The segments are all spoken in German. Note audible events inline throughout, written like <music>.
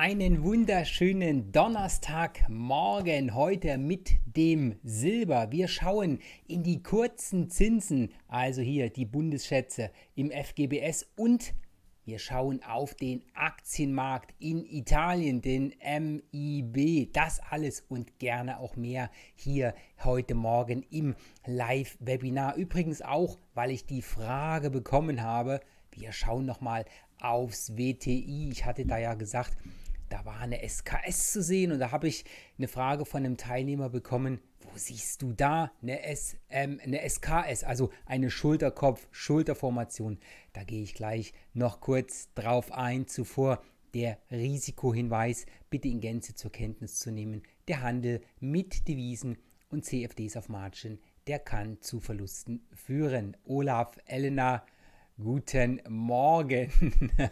Einen wunderschönen Donnerstagmorgen heute mit dem Silber. Wir schauen in die kurzen Zinsen, also hier die Bundesschätze im FGBS und wir schauen auf den Aktienmarkt in Italien, den MIB. Das alles und gerne auch mehr hier heute Morgen im Live-Webinar. Übrigens auch, weil ich die Frage bekommen habe, wir schauen nochmal aufs WTI. Ich hatte da ja gesagt, da war eine SKS zu sehen und da habe ich eine Frage von einem Teilnehmer bekommen, wo siehst du da eine, S, ähm, eine SKS, also eine Schulterkopf-Schulterformation. Da gehe ich gleich noch kurz drauf ein. Zuvor der Risikohinweis, bitte in Gänze zur Kenntnis zu nehmen. Der Handel mit Devisen und CFDs auf Margin, der kann zu Verlusten führen. Olaf, Elena, guten Morgen.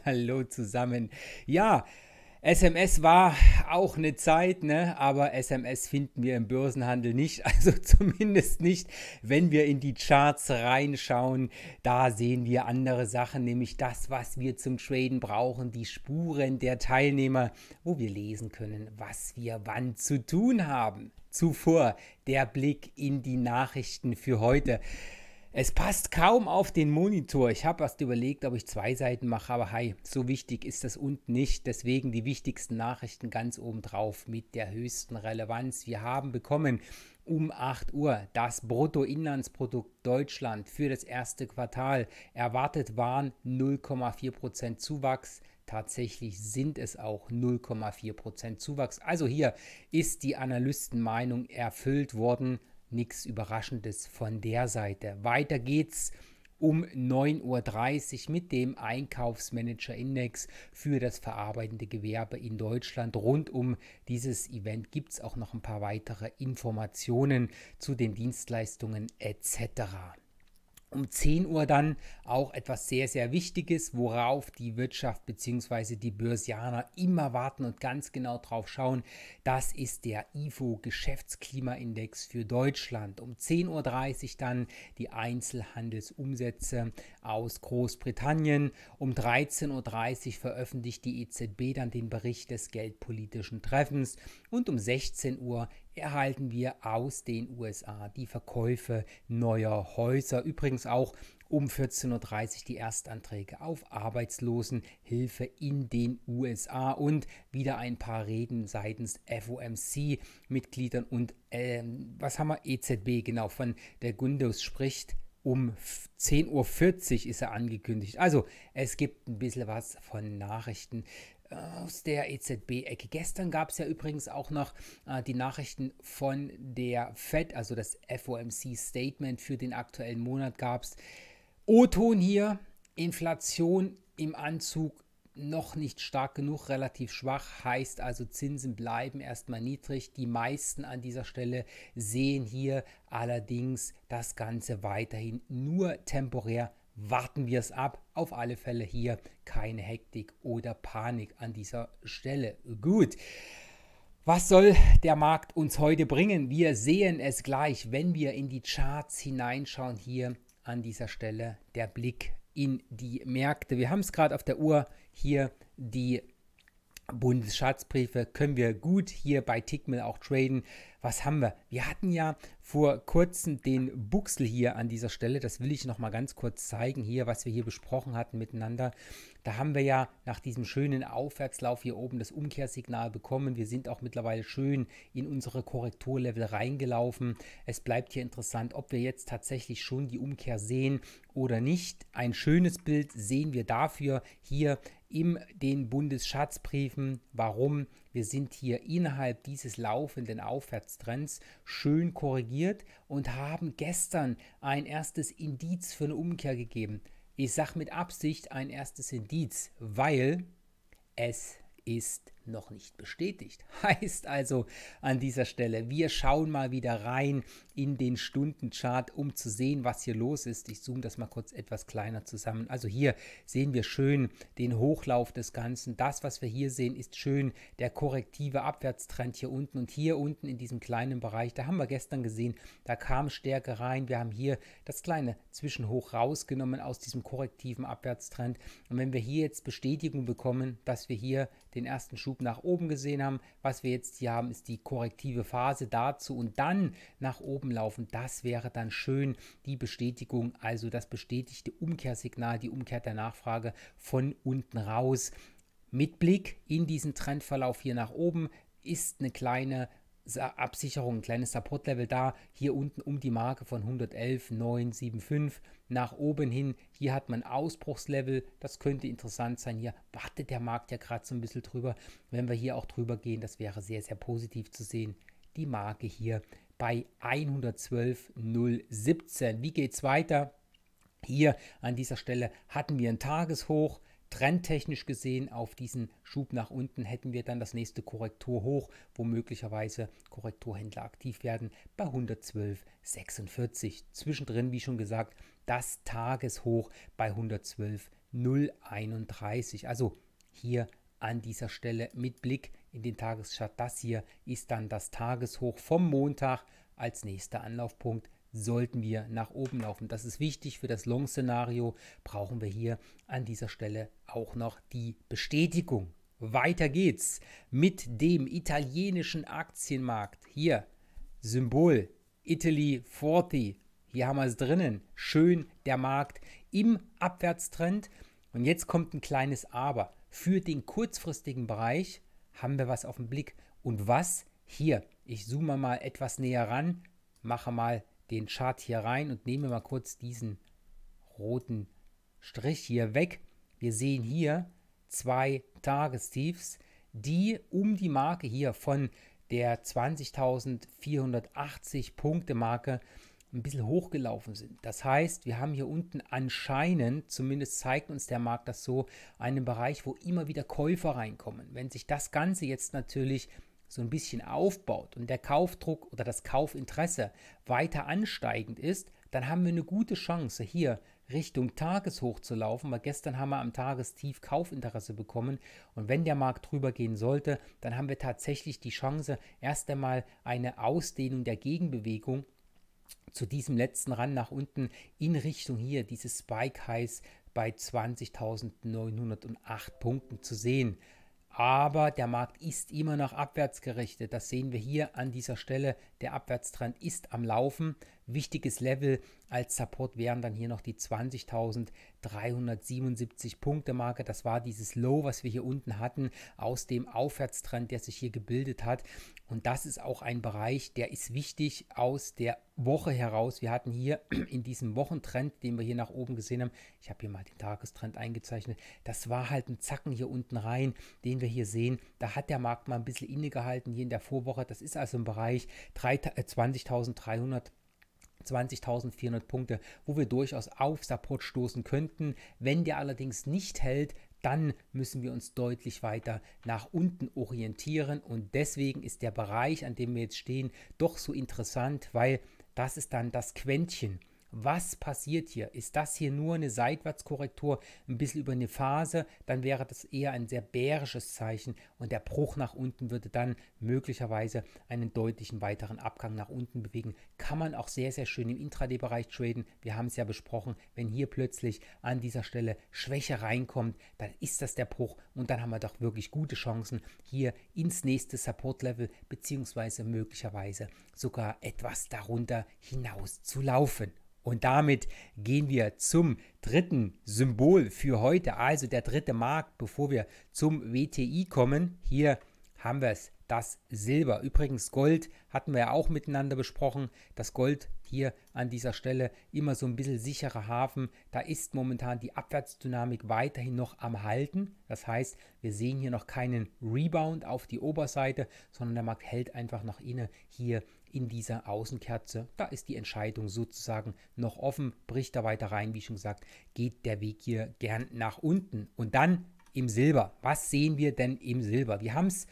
<laughs> Hallo zusammen. Ja, SMS war auch eine Zeit, ne? aber SMS finden wir im Börsenhandel nicht. <laughs> Also zumindest nicht, wenn wir in die Charts reinschauen. Da sehen wir andere Sachen, nämlich das, was wir zum Traden brauchen, die Spuren der Teilnehmer, wo wir lesen können, was wir wann zu tun haben. Zuvor der Blick in die Nachrichten für heute. Es passt kaum auf den Monitor. Ich habe erst überlegt, ob ich zwei Seiten mache, aber hi, so wichtig ist das und nicht. Deswegen die wichtigsten Nachrichten ganz oben drauf mit der höchsten Relevanz. Wir haben bekommen um 8 Uhr das Bruttoinlandsprodukt Deutschland für das erste Quartal. Erwartet waren 0,4% Zuwachs. Tatsächlich sind es auch 0,4% Zuwachs. Also hier ist die Analystenmeinung erfüllt worden nichts Überraschendes von der Seite. Weiter geht's um 9.30 Uhr mit dem Einkaufsmanager-Index für das verarbeitende Gewerbe in Deutschland. Rund um dieses Event gibt es auch noch ein paar weitere Informationen zu den Dienstleistungen etc um 10 Uhr dann auch etwas sehr, sehr Wichtiges, worauf die Wirtschaft bzw. die Börsianer immer warten und ganz genau drauf schauen. Das ist der IFO Geschäftsklimaindex für Deutschland. Um 10.30 Uhr dann die Einzelhandelsumsätze aus Großbritannien. Um 13.30 Uhr veröffentlicht die EZB dann den Bericht des geldpolitischen Treffens und um 16 Uhr erhalten wir aus den USA die Verkäufe neuer Häuser. Übrigens auch um 14.30 Uhr die Erstanträge auf Arbeitslosenhilfe in den USA und wieder ein paar Reden seitens FOMC-Mitgliedern und äh, was haben wir? EZB, genau, von der Gundus spricht. Um 10.40 Uhr ist er angekündigt. Also es gibt ein bisschen was von Nachrichten. Äh, aus der EZB-Ecke. Gestern gab es ja übrigens auch noch äh, die Nachrichten von der Fed, also das FOMC-Statement für den aktuellen Monat gab es. O-Ton hier, Inflation im Anzug noch nicht stark genug, relativ schwach, heißt also Zinsen bleiben erstmal niedrig. Die meisten an dieser Stelle sehen hier allerdings das Ganze weiterhin nur temporär warten wir es ab. Auf alle Fälle hier keine Hektik oder Panik an dieser Stelle. Gut. Was soll der Markt uns heute bringen? Wir sehen es gleich, wenn wir in die Charts hineinschauen. Hier an dieser Stelle der Blick in die Märkte. Wir haben es gerade auf der Uhr hier die Bundesschatzbriefe können wir gut hier bei Tickmill auch traden. Was haben wir? Wir hatten ja vor kurzem den Buchsel hier an dieser Stelle. Das will ich nochmal ganz kurz zeigen hier, was wir hier besprochen hatten miteinander. Da haben wir ja nach diesem schönen Aufwärtslauf hier oben das Umkehrsignal bekommen. Wir sind auch mittlerweile schön in unsere Korrekturlevel reingelaufen. Es bleibt hier interessant, ob wir jetzt tatsächlich schon die Umkehr sehen oder nicht. Ein schönes Bild sehen wir dafür hier in den Bundesschatzbriefen, warum wir sind hier innerhalb dieses laufenden Aufwärtstrends schön korrigiert und haben gestern ein erstes Indiz für eine Umkehr gegeben. Ich sage mit Absicht ein erstes Indiz, weil es ist noch nicht bestätigt. <laughs> Heißt also an dieser Stelle, wir schauen mal wieder rein in den Stundenchart, um zu sehen, was hier los ist. Ich zoome das mal kurz etwas kleiner zusammen. Also hier sehen wir schön den Hochlauf des Ganzen. Das, was wir hier sehen, ist schön der korrektive Abwärtstrend hier unten und hier unten in diesem kleinen Bereich. Da haben wir gestern gesehen, da kam Stärke rein. Wir haben hier das kleine Zwischenhoch rausgenommen aus diesem korrektiven Abwärtstrend. Und wenn wir hier jetzt Bestätigung bekommen, dass wir hier den ersten Schub Schub nach oben gesehen haben. Was wir jetzt hier haben, ist die korrektive Phase dazu und dann nach oben laufen. Das wäre dann schön die Bestätigung, also das bestätigte Umkehrsignal, die Umkehr der Nachfrage von unten raus. Mit Blick in diesen Trendverlauf hier nach oben ist eine kleine Absicherung, ein kleines Support-Level da, hier unten um die Marke von 111,975 nach oben hin. Hier hat man Ausbruchslevel, das könnte interessant sein. Hier wartet der Markt ja gerade so ein bisschen drüber. Wenn wir hier auch drüber gehen, das wäre sehr, sehr positiv zu sehen. Die Marke hier bei 112,017. Wie geht es weiter? Hier an dieser Stelle hatten wir ein Tageshoch trendtechnisch gesehen auf diesen Schub nach unten hätten wir dann das nächste Korrektur hoch, wo möglicherweise Korrekturhändler aktiv werden bei 112,46. Zwischendrin, wie schon gesagt, das Tageshoch bei 112,031. Also hier an dieser Stelle mit Blick in den Tageschart. Das hier ist dann das Tageshoch vom Montag als nächster Anlaufpunkt sollten wir nach oben laufen. Das ist wichtig für das Long-Szenario. Brauchen wir hier an dieser Stelle auch noch die Bestätigung. Weiter geht's mit dem italienischen Aktienmarkt. Hier Symbol Italy 40. Hier haben wir es drinnen. Schön der Markt im Abwärtstrend. Und jetzt kommt ein kleines Aber. Für den kurzfristigen Bereich haben wir was auf dem Blick. Und was? Hier, ich zoome mal etwas näher ran, mache mal den Chart hier rein und nehme mal kurz diesen roten Strich hier weg. Wir sehen hier zwei Tagestiefs, die um die Marke hier von der 20.480 Punkte Marke ein bisschen hochgelaufen sind. Das heißt, wir haben hier unten anscheinend, zumindest zeigt uns der Markt das so, einen Bereich, wo immer wieder Käufer reinkommen. Wenn sich das Ganze jetzt natürlich so ein bisschen aufbaut und der Kaufdruck oder das Kaufinteresse weiter ansteigend ist, dann haben wir eine gute Chance, hier Richtung Tageshoch zu laufen, weil gestern haben wir am Tagestief Kaufinteresse bekommen und wenn der Markt drüber gehen sollte, dann haben wir tatsächlich die Chance, erst einmal eine Ausdehnung der Gegenbewegung zu diesem letzten Rand nach unten in Richtung hier dieses Spike Highs bei 20.908 Punkten zu sehen aber der Markt ist immer noch abwärts gerichtet. Das sehen wir hier an dieser Stelle der Abwärtstrend ist am Laufen. Wichtiges Level als Support wären dann hier noch die 20.377 Punkte Marke. Das war dieses Low, was wir hier unten hatten, aus dem Aufwärtstrend, der sich hier gebildet hat. Und das ist auch ein Bereich, der ist wichtig aus der Woche heraus. Wir hatten hier <clears throat> in diesem Wochentrend, den wir hier nach oben gesehen haben, ich habe hier mal den Tagestrend eingezeichnet, das war halt ein Zacken hier unten rein, den wir hier sehen. Da hat der Markt mal ein bisschen innegehalten hier in der Vorwoche. Das ist also ein Bereich 3. 20.300 20.400 äh, Punkte, wo wir durchaus auf Support stoßen könnten. Wenn der allerdings nicht hält, dann müssen wir uns deutlich weiter nach unten orientieren und deswegen ist der Bereich, an dem wir jetzt stehen, doch so interessant, weil das ist dann das Quäntchen was passiert hier? Ist das hier nur eine Seitwärtskorrektur, ein bisschen über eine Phase? Dann wäre das eher ein sehr bärisches Zeichen und der Bruch nach unten würde dann möglicherweise einen deutlichen weiteren Abgang nach unten bewegen. Kann man auch sehr, sehr schön im Intraday-Bereich traden. Wir haben es ja besprochen, wenn hier plötzlich an dieser Stelle Schwäche reinkommt, dann ist das der Bruch und dann haben wir doch wirklich gute Chancen, hier ins nächste Support-Level beziehungsweise möglicherweise sogar etwas darunter hinaus zu laufen. Und damit gehen wir zum dritten Symbol für heute, also der dritte Markt, bevor wir zum WTI kommen. Hier haben wir es, das Silber. Übrigens, Gold hatten wir ja auch miteinander besprochen. Das Gold hier an dieser Stelle immer so ein bisschen sicherer Hafen. Da ist momentan die Abwärtsdynamik weiterhin noch am Halten. Das heißt, wir sehen hier noch keinen Rebound auf die Oberseite, sondern der Markt hält einfach noch inne hier in dieser Außenkerze. Da ist die Entscheidung sozusagen noch offen. Bricht da weiter rein, wie schon gesagt, geht der Weg hier gern nach unten. Und dann im Silber. Was sehen wir denn im Silber? Wir haben es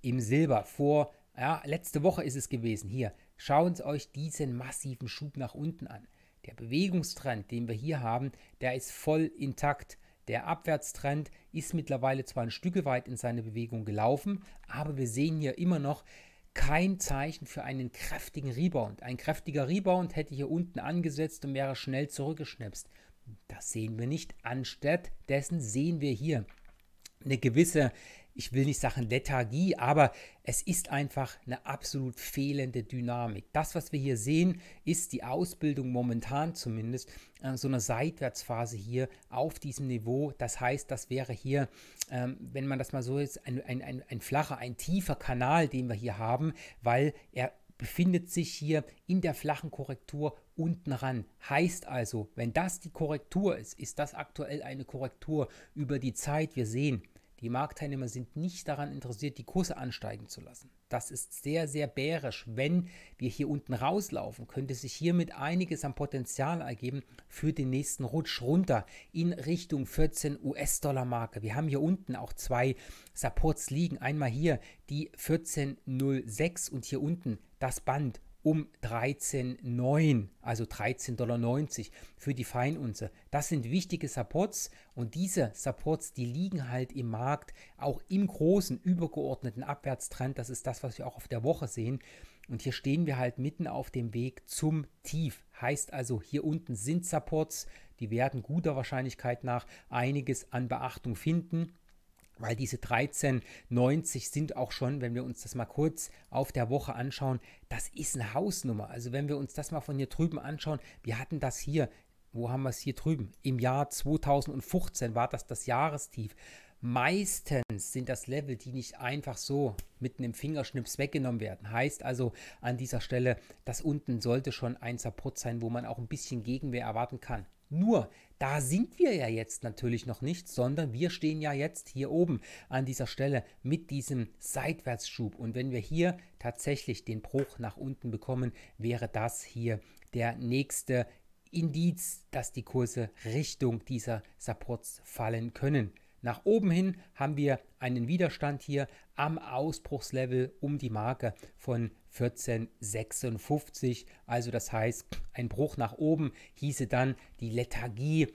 im Silber vor, ja, letzte Woche ist es gewesen. Hier, schauen Sie euch diesen massiven Schub nach unten an. Der Bewegungstrend, den wir hier haben, der ist voll intakt. Der Abwärtstrend ist mittlerweile zwar ein Stück weit in seine Bewegung gelaufen, aber wir sehen hier immer noch, kein Zeichen für einen kräftigen Rebound. Ein kräftiger Rebound hätte hier unten angesetzt und wäre schnell zurückgeschnipst. Das sehen wir nicht. Anstatt dessen sehen wir hier eine gewisse ich will nicht sagen Lethargie, aber es ist einfach eine absolut fehlende Dynamik. Das, was wir hier sehen, ist die Ausbildung momentan zumindest äh, so eine Seitwärtsphase hier auf diesem Niveau. Das heißt, das wäre hier, ähm, wenn man das mal so jetzt, ein, ein, ein, ein flacher, ein tiefer Kanal, den wir hier haben, weil er befindet sich hier in der flachen Korrektur unten ran. Heißt also, wenn das die Korrektur ist, ist das aktuell eine Korrektur über die Zeit. Wir sehen, die Marktteilnehmer sind nicht daran interessiert, die Kurse ansteigen zu lassen. Das ist sehr, sehr bärisch. Wenn wir hier unten rauslaufen, könnte sich hiermit einiges an Potenzial ergeben für den nächsten Rutsch runter in Richtung 14 US-Dollar-Marke. Wir haben hier unten auch zwei Supports liegen. Einmal hier die 14.06 und hier unten das Band um 13,9, also 13,90 Dollar für die Feinunze. Das sind wichtige Supports und diese Supports, die liegen halt im Markt auch im großen übergeordneten Abwärtstrend. Das ist das, was wir auch auf der Woche sehen. Und hier stehen wir halt mitten auf dem Weg zum Tief. Heißt also, hier unten sind Supports, die werden guter Wahrscheinlichkeit nach einiges an Beachtung finden weil diese 13,90 sind auch schon, wenn wir uns das mal kurz auf der Woche anschauen, das ist eine Hausnummer. Also wenn wir uns das mal von hier drüben anschauen, wir hatten das hier, wo haben wir es hier drüben? Im Jahr 2015 war das das Jahrestief. Meistens sind das Level, die nicht einfach so mit einem Fingerschnips weggenommen werden. Heißt also an dieser Stelle, das unten sollte schon ein Support sein, wo man auch ein bisschen Gegenwehr erwarten kann. Nur, da sind wir ja jetzt natürlich noch nicht, sondern wir stehen ja jetzt hier oben an dieser Stelle mit diesem Seitwärtsschub. Und wenn wir hier tatsächlich den Bruch nach unten bekommen, wäre das hier der nächste Indiz, dass die Kurse Richtung dieser Supports fallen können. Nach oben hin haben wir einen Widerstand hier am Ausbruchslevel um die Marke von 1456. Also das heißt, ein Bruch nach oben hieße dann, die Lethargie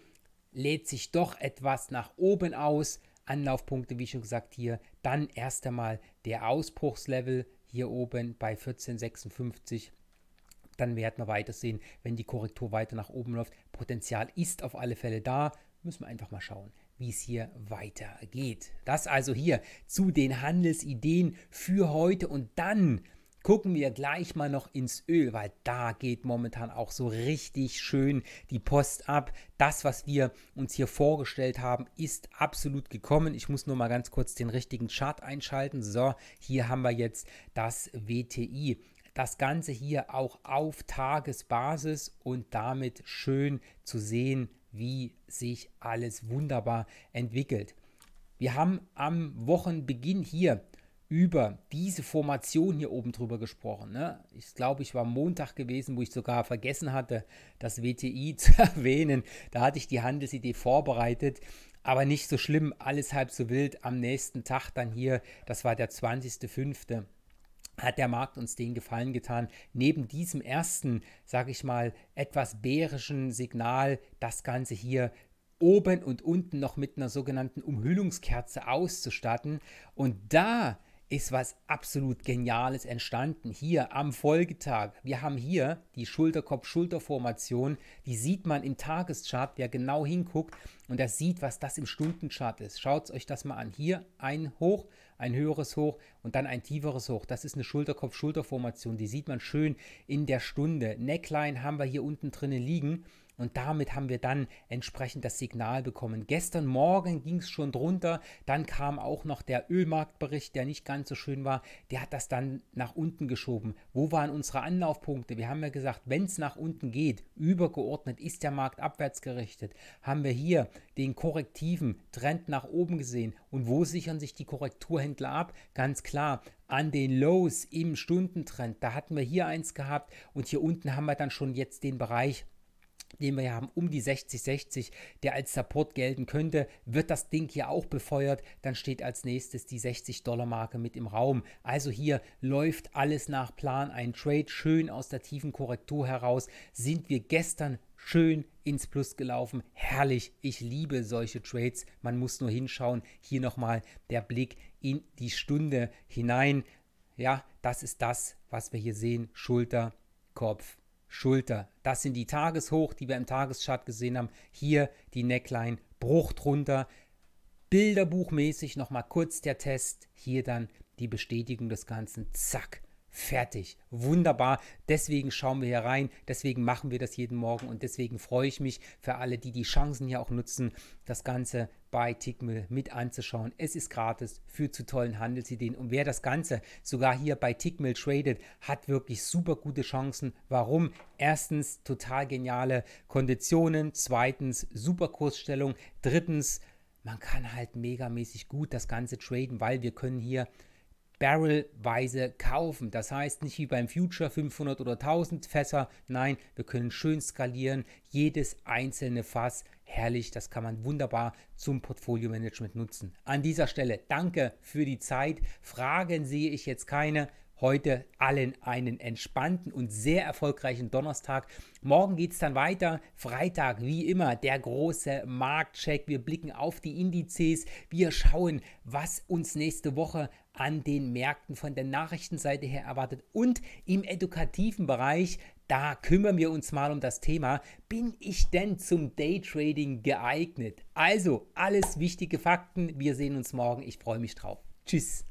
lädt sich doch etwas nach oben aus. Anlaufpunkte, wie schon gesagt, hier dann erst einmal der Ausbruchslevel hier oben bei 1456 dann werden wir weiter sehen, wenn die Korrektur weiter nach oben läuft. Potenzial ist auf alle Fälle da. Müssen wir einfach mal schauen, wie es hier weitergeht. Das also hier zu den Handelsideen für heute und dann gucken wir gleich mal noch ins Öl, weil da geht momentan auch so richtig schön die Post ab. Das, was wir uns hier vorgestellt haben, ist absolut gekommen. Ich muss nur mal ganz kurz den richtigen Chart einschalten. So, hier haben wir jetzt das WTI das Ganze hier auch auf Tagesbasis und damit schön zu sehen, wie sich alles wunderbar entwickelt. Wir haben am Wochenbeginn hier über diese Formation hier oben drüber gesprochen. Ne? Ich glaube, ich war Montag gewesen, wo ich sogar vergessen hatte, das WTI <laughs> zu erwähnen. Da hatte ich die Handelsidee vorbereitet, aber nicht so schlimm, alles halb so wild. Am nächsten Tag dann hier, das war der 20.05., hat der Markt uns den Gefallen getan. Neben diesem ersten, sage ich mal, etwas bärischen Signal, das Ganze hier oben und unten noch mit einer sogenannten Umhüllungskerze auszustatten. Und da ist was absolut Geniales entstanden. Hier am Folgetag. Wir haben hier die Schulterkopf-Schulterformation. Die sieht man im Tageschart, wer genau hinguckt und das sieht, was das im Stundenchart ist. Schaut euch das mal an. Hier ein Hoch, ein höheres Hoch und dann ein tieferes Hoch. Das ist eine Schulterkopf-Schulterformation. Die sieht man schön in der Stunde. Neckline haben wir hier unten drinnen liegen. Und damit haben wir dann entsprechend das Signal bekommen. Gestern Morgen ging es schon drunter. Dann kam auch noch der Ölmarktbericht, der nicht ganz so schön war. Der hat das dann nach unten geschoben. Wo waren unsere Anlaufpunkte? Wir haben ja gesagt, wenn es nach unten geht, übergeordnet ist der Markt abwärts gerichtet. Haben wir hier den korrektiven Trend nach oben gesehen. Und wo sichern sich die Korrekturhändler ab? Ganz klar, an den Lows im Stundentrend. Da hatten wir hier eins gehabt und hier unten haben wir dann schon jetzt den Bereich den wir haben, um die 6060, der als Support gelten könnte, wird das Ding hier auch befeuert, dann steht als nächstes die 60 Dollar Marke mit im Raum. Also hier läuft alles nach Plan, ein Trade schön aus der tiefen Korrektur heraus, sind wir gestern schön ins Plus gelaufen. Herrlich, ich liebe solche Trades. Man muss nur hinschauen. Hier nochmal der Blick in die Stunde hinein. Ja, das ist das, was wir hier sehen. Schulter, Kopf, Schulter. Das sind die Tageshoch, die wir im Tageschart gesehen haben. Hier die Neckline, Bruch drunter. Bilderbuchmäßig nochmal kurz der Test. Hier dann die Bestätigung des Ganzen. Zack. Fertig. Wunderbar. Deswegen schauen wir hier rein. Deswegen machen wir das jeden Morgen. Und deswegen freue ich mich für alle, die die Chancen hier auch nutzen, das Ganze bei Tickmill mit anzuschauen. Es ist gratis, führt zu tollen Handelsideen. Und wer das Ganze sogar hier bei Tickmill tradet, hat wirklich super gute Chancen. Warum? Erstens total geniale Konditionen. Zweitens super Kursstellung. Drittens man kann halt megamäßig gut das Ganze traden, weil wir können hier barrelweise kaufen. Das heißt nicht wie beim Future 500 oder 1000 Fässer, nein, wir können schön skalieren, jedes einzelne Fass herrlich, das kann man wunderbar zum Portfolio-Management nutzen. An dieser Stelle danke für die Zeit, Fragen sehe ich jetzt keine. Heute allen einen entspannten und sehr erfolgreichen Donnerstag. Morgen geht es dann weiter. Freitag, wie immer, der große Marktcheck. Wir blicken auf die Indizes. Wir schauen, was uns nächste Woche an den Märkten von der Nachrichtenseite her erwartet und im edukativen Bereich. Da kümmern wir uns mal um das Thema, bin ich denn zum Daytrading geeignet? Also alles wichtige Fakten. Wir sehen uns morgen. Ich freue mich drauf. Tschüss.